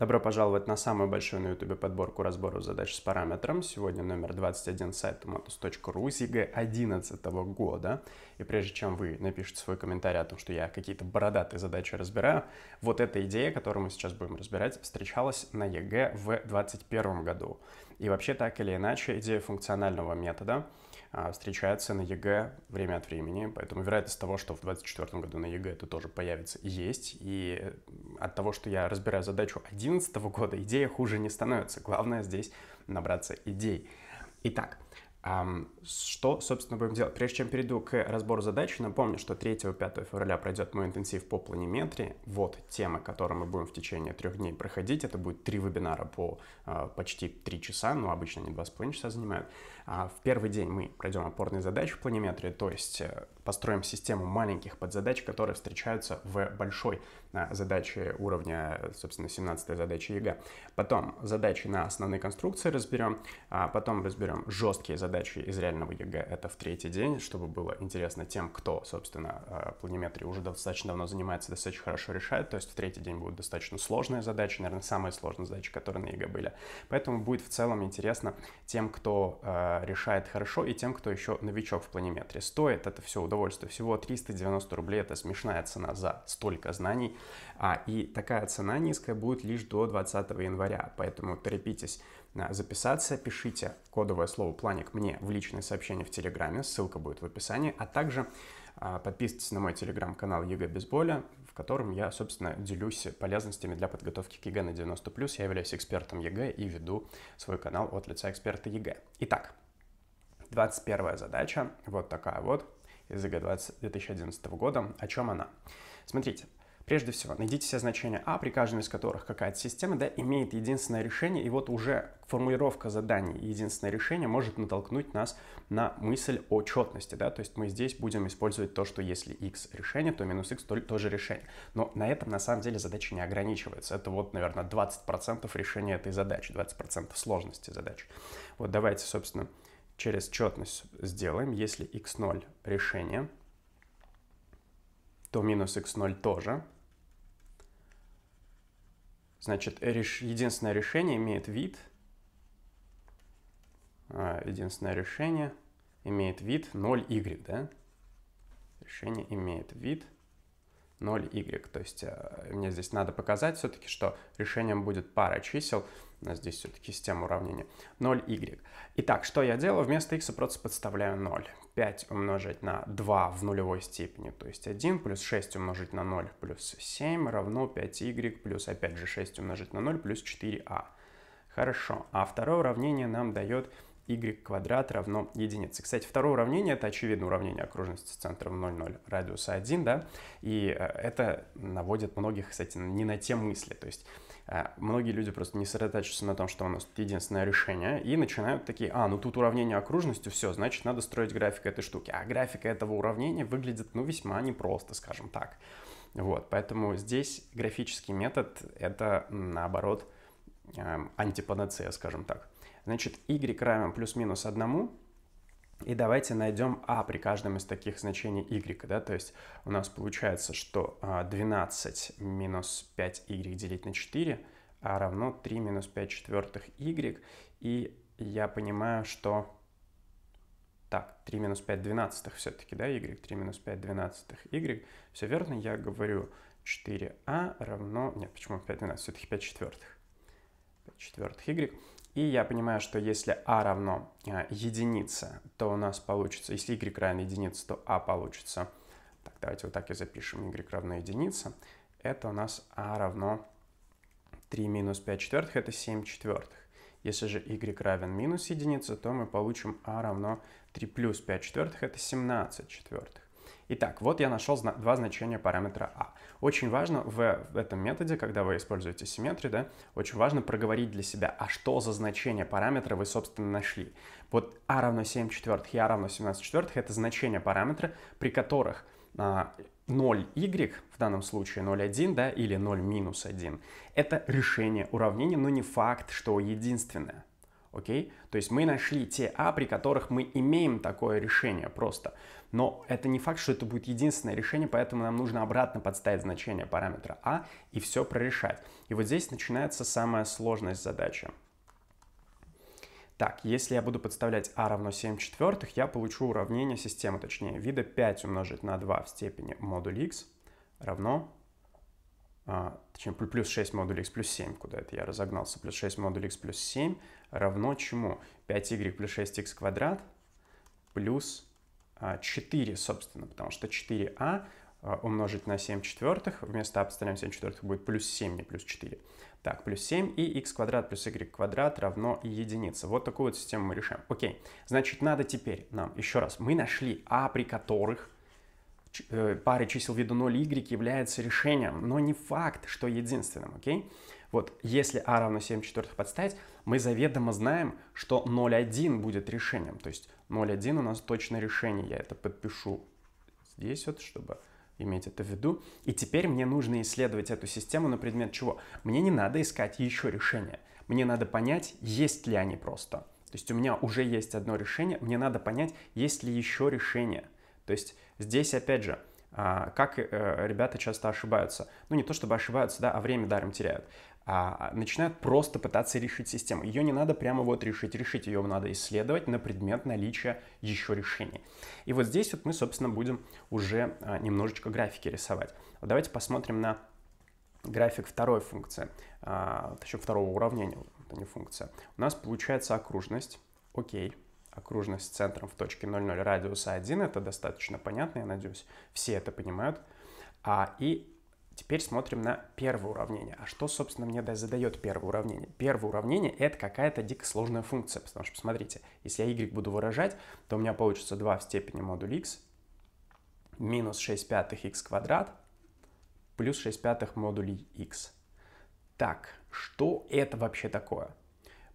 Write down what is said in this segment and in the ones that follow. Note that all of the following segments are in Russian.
Добро пожаловать на самую большую на YouTube подборку разборов задач с параметром. Сегодня номер 21 сайта motus.ru с ЕГЭ 2011 года. И прежде чем вы напишете свой комментарий о том, что я какие-то бородатые задачи разбираю, вот эта идея, которую мы сейчас будем разбирать, встречалась на ЕГЭ в 2021 году. И вообще так или иначе идея функционального метода — а, встречается на ЕГЭ время от времени, поэтому вероятность того, что в 2024 году на ЕГЭ это тоже появится, есть. И э, от того, что я разбираю задачу 2011 года, идея хуже не становится. Главное здесь набраться идей. Итак, что, собственно, будем делать? Прежде чем перейду к разбору задачи, напомню, что 3-5 февраля пройдет мой интенсив по планиметрии. Вот темы, которые мы будем в течение трех дней проходить. Это будет три вебинара по а, почти три часа, но обычно они 2,5 часа занимают. А в первый день мы пройдем опорные задачи в планиметрии, то есть э, построим систему маленьких подзадач, которые встречаются в большой задачи уровня, собственно, 17 задача ЕГЭ. Потом задачи на основные конструкции разберем, а потом разберем жесткие задачи из реального ЕГЭ. Это в третий день, чтобы было интересно тем, кто, собственно, э, планиметрии уже достаточно давно занимается, достаточно хорошо решает. То есть в третий день будут достаточно сложные задачи, наверное, самые сложные задачи, которые на ЕГЭ были. Поэтому будет в целом интересно тем, кто э, решает хорошо и тем, кто еще новичок в планиметрии. Стоит это все удовольствие. Всего 390 рублей, это смешная цена за столько знаний. А, и такая цена низкая будет лишь до 20 января, поэтому торопитесь а, записаться, пишите кодовое слово «Планик» мне в личное сообщение в Телеграме, ссылка будет в описании, а также а, подписывайтесь на мой Телеграм-канал «ЕГЭ без боли», в котором я, собственно, делюсь полезностями для подготовки к ЕГЭ на 90+. Я являюсь экспертом ЕГЭ и веду свой канал от лица эксперта ЕГЭ. Итак, 21 задача, вот такая вот, из ЕГЭ 20, 2011 года. О чем она? Смотрите, Прежде всего, найдите все значения А, при каждом из которых какая-то система да, имеет единственное решение, и вот уже формулировка заданий и единственное решение может натолкнуть нас на мысль о четности. Да? То есть мы здесь будем использовать то, что если x решение, то минус x тоже решение. Но на этом на самом деле задача не ограничивается. Это вот, наверное, 20% решения этой задачи, 20% сложности задачи. Вот давайте, собственно, через четность сделаем, если x0 решение – то минус x0 тоже. Значит, единственное решение имеет вид. А, единственное решение имеет вид 0y, да? Решение имеет вид 0 0y. То есть э, мне здесь надо показать все-таки, что решением будет пара чисел. У нас здесь все-таки система уравнения 0y. Итак, что я делаю? Вместо x я просто подставляю 0. 5 умножить на 2 в нулевой степени, то есть 1, плюс 6 умножить на 0, плюс 7 равно 5y, плюс опять же 6 умножить на 0, плюс 4 a. А. Хорошо, а второе уравнение нам дает y квадрат равно единице. Кстати, второе уравнение — это очевидное уравнение окружности с центром 0, 0 радиуса 1, да, и э, это наводит многих, кстати, не на те мысли, то есть э, многие люди просто не сосредотачиваются на том, что у нас тут единственное решение, и начинают такие, а, ну тут уравнение окружности, все, значит, надо строить график этой штуки. А графика этого уравнения выглядит, ну, весьма непросто, скажем так. Вот, поэтому здесь графический метод — это, наоборот, эм, антипанацея, скажем так. Значит, y равен плюс-минус одному, И давайте найдем а при каждом из таких значений y. Да? То есть у нас получается, что 12 а, минус 5y делить на 4 а равно 3 минус 5 четвертых y. И я понимаю, что... Так, 3 минус 5 двенадцатых все-таки, да, y? 3 минус 5 двенадцатых y. Все верно, я говорю 4а равно... Нет, почему 5 двенадцатых Все-таки 5 четвертых. 5 четвертых y и я понимаю, что если а равно э, единице, то у нас получится, если y равно единице, то а получится. Так, давайте вот так и запишем. y равно единице. Это у нас а равно 3 минус 5 четвертых, это 7 четвертых. Если же y равен минус единице, то мы получим а равно 3 плюс 5 четвертых, это 17 четвертых. Итак, вот я нашел два значения параметра а. Очень важно в этом методе, когда вы используете симметрию, да, очень важно проговорить для себя, а что за значение параметра вы, собственно, нашли. Вот а равно 7 четвертых и а равно 17 четвертых — это значения параметра, при которых а, 0y, в данном случае 0,1, да, или 0 минус 1, это решение уравнения, но не факт, что единственное. Окей? То есть мы нашли те А, при которых мы имеем такое решение просто. Но это не факт, что это будет единственное решение, поэтому нам нужно обратно подставить значение параметра А и все прорешать. И вот здесь начинается самая сложность задачи. Так, если я буду подставлять а равно 7 четвертых, я получу уравнение системы, точнее, вида 5 умножить на 2 в степени модуль х равно, а, точнее, плюс 6 модуль x плюс 7, куда это я разогнался, плюс 6 модуль x плюс 7 равно чему? 5y плюс 6x квадрат плюс 4, а, собственно, потому что 4 a а, а, умножить на 7 четвертых, вместо а подставляем 7 четвертых будет плюс 7, не плюс 4. Так, плюс 7 и x квадрат плюс y квадрат равно единице. Вот такую вот систему мы решаем. Окей, значит, надо теперь нам, еще раз, мы нашли а, при которых э, пары чисел виду 0 y является решением, но не факт, что единственным, окей? Вот если а равно 7 четвертых подставить, мы заведомо знаем, что 0,1 будет решением. То есть 0,1 у нас точно решение. Я это подпишу здесь вот, чтобы иметь это в виду. И теперь мне нужно исследовать эту систему на предмет чего? Мне не надо искать еще решения. Мне надо понять, есть ли они просто. То есть у меня уже есть одно решение, мне надо понять, есть ли еще решение. То есть здесь, опять же, а, как э, ребята часто ошибаются. Ну, не то чтобы ошибаются, да, а время даром теряют. А, а начинают просто пытаться решить систему. Ее не надо прямо вот решить. Решить ее надо исследовать на предмет наличия еще решений. И вот здесь вот мы, собственно, будем уже а, немножечко графики рисовать. Вот давайте посмотрим на график второй функции, точнее второго уравнения, это не функция. У нас получается окружность, окей. Okay окружность с центром в точке 0,0 радиуса 1, это достаточно понятно, я надеюсь, все это понимают. А, и теперь смотрим на первое уравнение. А что, собственно, мне задает первое уравнение? Первое уравнение — это какая-то дико сложная функция, потому что, посмотрите, если я y буду выражать, то у меня получится 2 в степени модуль x минус 6 пятых x квадрат плюс 6 пятых модуль x. Так, что это вообще такое?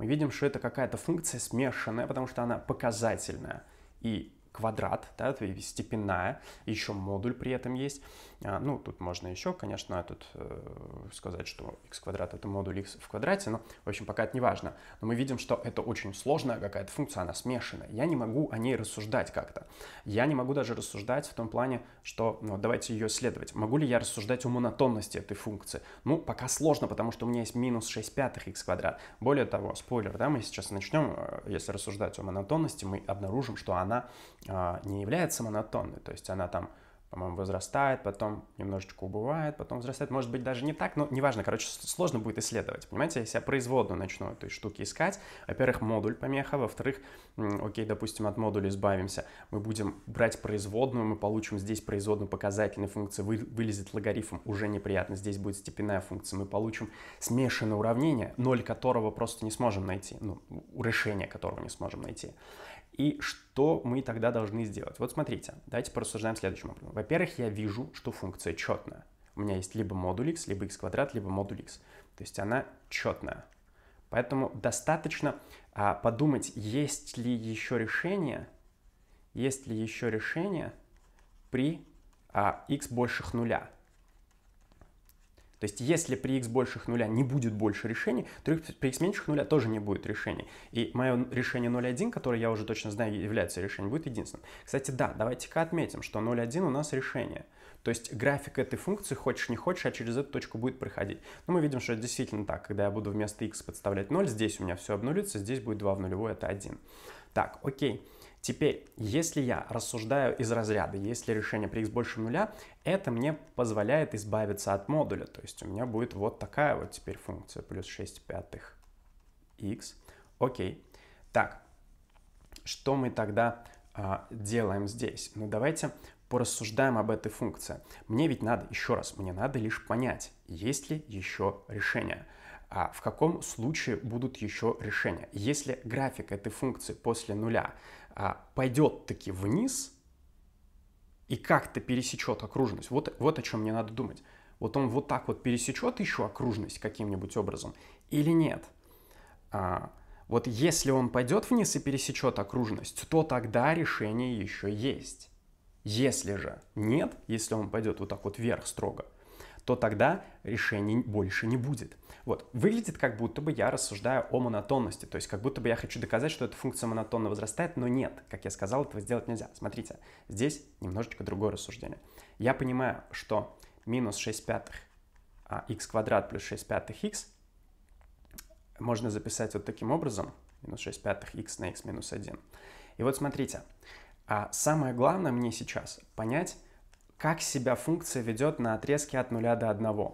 мы видим, что это какая-то функция смешанная, потому что она показательная. И квадрат, да, степенная, еще модуль при этом есть. А, ну, тут можно еще, конечно, тут э, сказать, что x квадрат это модуль x в квадрате, но, в общем, пока это не важно. Но мы видим, что это очень сложная какая-то функция, она смешанная. Я не могу о ней рассуждать как-то. Я не могу даже рассуждать в том плане, что, ну, давайте ее исследовать. Могу ли я рассуждать о монотонности этой функции? Ну, пока сложно, потому что у меня есть минус 6 пятых x квадрат. Более того, спойлер, да, мы сейчас начнем, э, если рассуждать о монотонности, мы обнаружим, что она а, не является монотонной, то есть она там, по-моему, возрастает, потом немножечко убывает, потом возрастает, может быть, даже не так, но неважно, короче, сложно будет исследовать, понимаете, если я производную начну этой штуки искать, во-первых, модуль помеха, во-вторых, окей, допустим, от модуля избавимся, мы будем брать производную, мы получим здесь производную показательной функции, вы, вылезет логарифм, уже неприятно, здесь будет степенная функция, мы получим смешанное уравнение, ноль которого просто не сможем найти, ну, решение которого не сможем найти и что мы тогда должны сделать? Вот смотрите, давайте порассуждаем следующим образом. Во-первых, я вижу, что функция четная. У меня есть либо модуль x, либо x квадрат, либо модуль x. То есть она четная. Поэтому достаточно а, подумать, есть ли еще решение, есть ли еще решение при а, x больших нуля. То есть если при x больших нуля не будет больше решений, то при x меньших нуля тоже не будет решений. И мое решение 0,1, которое я уже точно знаю является решением, будет единственным. Кстати, да, давайте-ка отметим, что 0,1 у нас решение. То есть график этой функции, хочешь не хочешь, а через эту точку будет проходить. Но ну, мы видим, что это действительно так. Когда я буду вместо x подставлять 0, здесь у меня все обнулится, здесь будет 2 в нулевой, это 1. Так, окей. Теперь, если я рассуждаю из разряда, если решение при x больше нуля, это мне позволяет избавиться от модуля. То есть у меня будет вот такая вот теперь функция, плюс 6 пятых x. Окей. Так, что мы тогда а, делаем здесь? Ну, давайте порассуждаем об этой функции. Мне ведь надо, еще раз, мне надо лишь понять, есть ли еще решение. А в каком случае будут еще решения? Если график этой функции после нуля а, пойдет таки вниз и как-то пересечет окружность. Вот, вот о чем мне надо думать. Вот он вот так вот пересечет еще окружность каким-нибудь образом или нет? А, вот если он пойдет вниз и пересечет окружность, то тогда решение еще есть. Если же нет, если он пойдет вот так вот вверх строго, то тогда решений больше не будет. Вот. Выглядит как будто бы я рассуждаю о монотонности, то есть как будто бы я хочу доказать, что эта функция монотонно возрастает, но нет, как я сказал, этого сделать нельзя. Смотрите, здесь немножечко другое рассуждение. Я понимаю, что минус 6 пятых а, x квадрат плюс 6 пятых x можно записать вот таким образом, минус 6 пятых x на x минус 1. И вот смотрите, а самое главное мне сейчас понять, как себя функция ведет на отрезке от 0 до 1.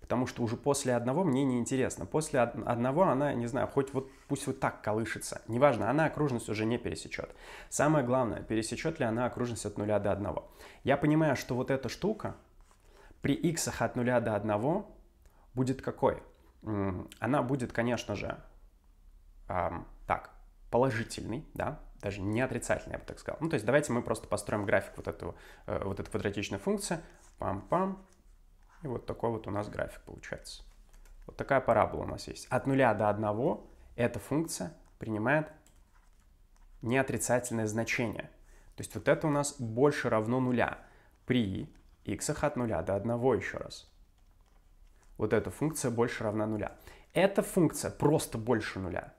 Потому что уже после одного мне неинтересно. После одного она, не знаю, хоть вот пусть вот так колышется. Неважно, она окружность уже не пересечет. Самое главное, пересечет ли она окружность от 0 до 1. Я понимаю, что вот эта штука при x от 0 до 1 будет какой? Она будет, конечно же, эм, так, положительный, да, даже не отрицательный, я бы так сказал. Ну, то есть давайте мы просто построим график вот, этого, э, вот этой квадратичной функции. Пам-пам. И вот такой вот у нас график получается. Вот такая парабола у нас есть. От нуля до одного эта функция принимает неотрицательное значение. То есть вот это у нас больше равно нуля при x от нуля до одного еще раз. Вот эта функция больше равна нуля. Эта функция просто больше нуля.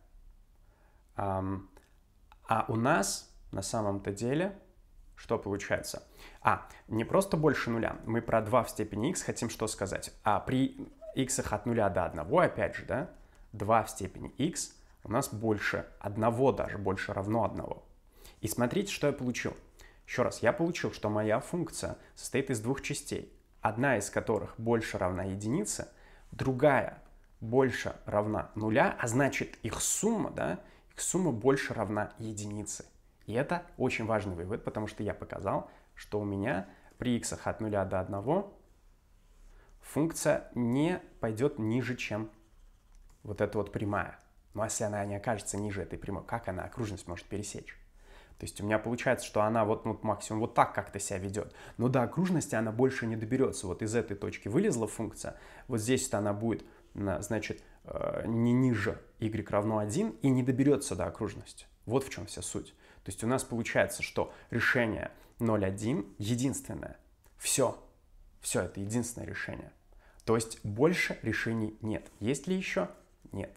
А у нас на самом-то деле что получается? А, не просто больше нуля. Мы про 2 в степени x хотим что сказать? А при x от 0 до 1, опять же, да, 2 в степени x у нас больше 1 даже, больше равно 1. И смотрите, что я получил. Еще раз, я получил, что моя функция состоит из двух частей, одна из которых больше равна единице, другая больше равна нуля, а значит их сумма, да, сумма больше равна единице. И это очень важный вывод, потому что я показал, что у меня при x от 0 до 1 функция не пойдет ниже, чем вот эта вот прямая. Но ну, а если она не окажется ниже этой прямой, как она окружность может пересечь? То есть у меня получается, что она вот ну, максимум вот так как-то себя ведет. Но до окружности она больше не доберется. Вот из этой точки вылезла функция, вот здесь то она будет, значит, Э, не ниже y равно 1 и не доберется до окружности. Вот в чем вся суть. То есть у нас получается, что решение 0,1 единственное. Все. Все, это единственное решение. То есть больше решений нет. Есть ли еще? Нет.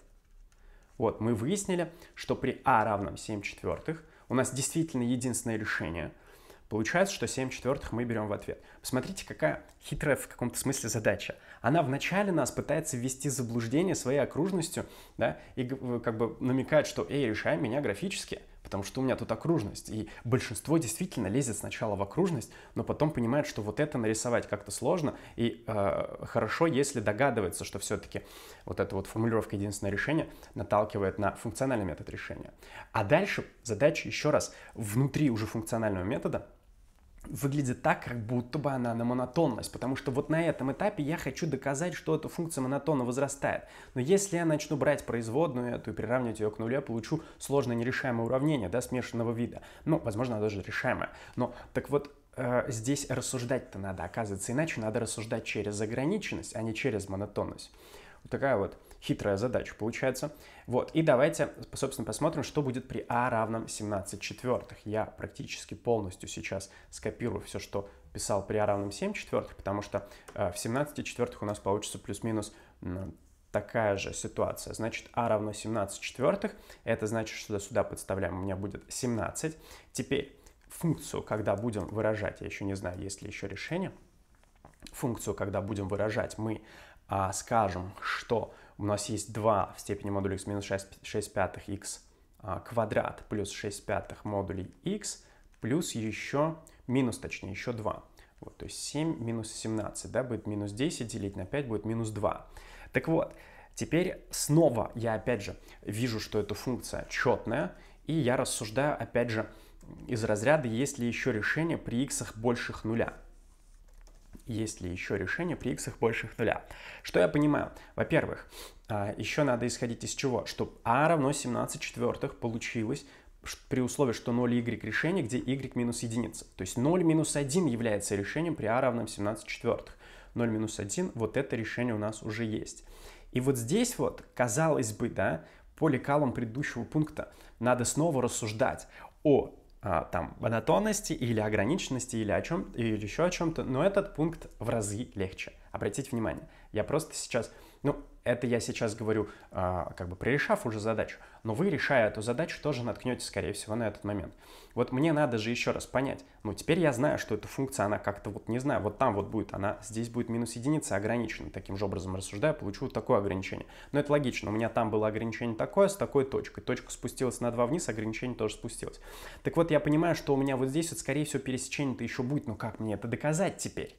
Вот, мы выяснили, что при а равном 7 четвертых у нас действительно единственное решение – Получается, что 7 четвертых мы берем в ответ. Посмотрите, какая хитрая в каком-то смысле задача. Она вначале нас пытается ввести в заблуждение своей окружностью, да, и как бы намекает, что «эй, решай меня графически», потому что у меня тут окружность. И большинство действительно лезет сначала в окружность, но потом понимает, что вот это нарисовать как-то сложно, и э, хорошо, если догадывается, что все-таки вот эта вот формулировка единственное решение наталкивает на функциональный метод решения. А дальше задача еще раз внутри уже функционального метода – выглядит так, как будто бы она на монотонность, потому что вот на этом этапе я хочу доказать, что эта функция монотонно возрастает. Но если я начну брать производную эту и приравнивать ее к нулю, я получу сложное нерешаемое уравнение, да, смешанного вида. Ну, возможно, оно даже решаемое. Но так вот, э, здесь рассуждать-то надо, оказывается, иначе надо рассуждать через ограниченность, а не через монотонность. Вот такая вот Хитрая задача получается. Вот, и давайте, собственно, посмотрим, что будет при а равном 17 четвертых. Я практически полностью сейчас скопирую все, что писал при а равном 7 четвертых, потому что э, в 17 четвертых у нас получится плюс-минус такая же ситуация. Значит, а равно 17 четвертых. Это значит, что сюда подставляем, у меня будет 17. Теперь функцию, когда будем выражать, я еще не знаю, есть ли еще решение, функцию, когда будем выражать, мы а, скажем, что у нас есть 2 в степени модуля x минус 6, 6 пятых x а, квадрат плюс 6 пятых модулей x плюс еще, минус точнее, еще 2. Вот, то есть 7 минус 17, да, будет минус 10 делить на 5 будет минус 2. Так вот, теперь снова я опять же вижу, что эта функция четная, и я рассуждаю опять же из разряда, есть ли еще решение при x больших нуля есть ли еще решение при x больших нуля. Что я понимаю? Во-первых, а, еще надо исходить из чего? Что а равно 17 четвертых получилось при условии, что 0y решение, где y минус единица. То есть 0 минус 1 является решением при а равном 17 четвертых. 0 минус 1, вот это решение у нас уже есть. И вот здесь вот, казалось бы, да, по лекалам предыдущего пункта надо снова рассуждать о а, там монотонности или ограниченности или о чем или еще о чем-то, но этот пункт в разы легче. Обратите внимание, я просто сейчас, ну, это я сейчас говорю, а, как бы прорешав уже задачу. Но вы, решая эту задачу, тоже наткнетесь, скорее всего, на этот момент. Вот мне надо же еще раз понять, ну, теперь я знаю, что эта функция, она как-то вот, не знаю, вот там вот будет, она здесь будет минус единица ограничена. Таким же образом рассуждая, получу вот такое ограничение. Но это логично, у меня там было ограничение такое с такой точкой. Точка спустилась на 2 вниз, ограничение тоже спустилось. Так вот, я понимаю, что у меня вот здесь вот, скорее всего, пересечение-то еще будет, но как мне это доказать теперь?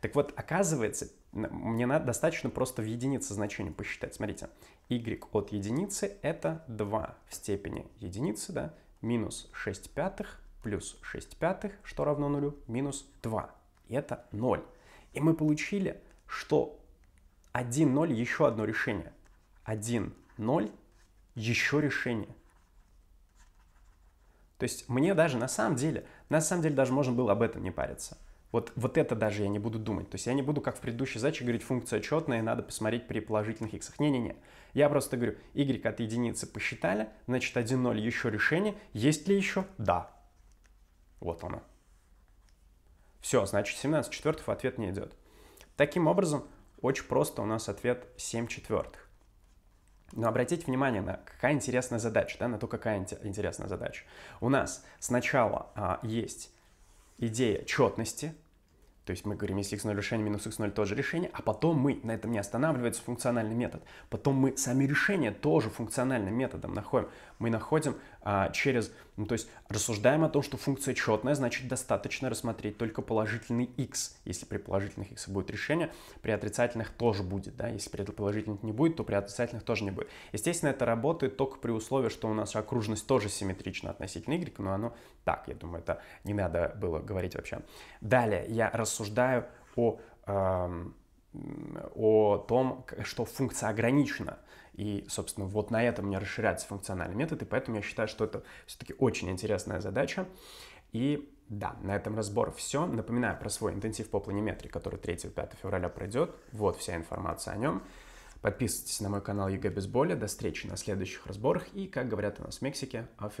Так вот, оказывается, мне надо, достаточно просто в единице значение посчитать. Смотрите, y от единицы — это 2 в степени единицы, да, минус 6 пятых плюс 6 пятых, что равно нулю, минус 2. И это 0. И мы получили, что 1, 0 — еще одно решение. 1, 0 — еще решение. То есть мне даже на самом деле, на самом деле даже можно было об этом не париться. Вот, вот это даже я не буду думать. То есть я не буду, как в предыдущей задаче, говорить, функция четная, надо посмотреть при положительных x. Не-не-не. Я просто говорю, y от единицы посчитали, значит 1,0 еще решение. Есть ли еще? Да. Вот оно. Все, значит 17 четвертых ответ не идет. Таким образом, очень просто у нас ответ 7 четвертых. Но обратите внимание на какая интересная задача, да, на то, какая интересная задача. У нас сначала а, есть идея четности, то есть мы говорим, если x0 решение минус x0 тоже решение, а потом мы, на этом не останавливается функциональный метод, потом мы сами решение тоже функциональным методом находим. Мы находим а, через, ну, то есть рассуждаем о том, что функция четная, значит достаточно рассмотреть только положительный x, если при положительных x будет решение, при отрицательных тоже будет, да, если при положительных не будет, то при отрицательных тоже не будет. Естественно, это работает только при условии, что у нас окружность тоже симметрична относительно y, но оно так, я думаю, это не надо было говорить вообще. Далее я рассуждаю о... Эм, о том, что функция ограничена. И, собственно, вот на этом мне расширяется функциональный метод, и поэтому я считаю, что это все-таки очень интересная задача. И да, на этом разбор все. Напоминаю про свой интенсив по планиметрии, который 3-5 февраля пройдет. Вот вся информация о нем. Подписывайтесь на мой канал ЕГЭ без боли. До встречи на следующих разборах. И, как говорят у нас в Мексике, auf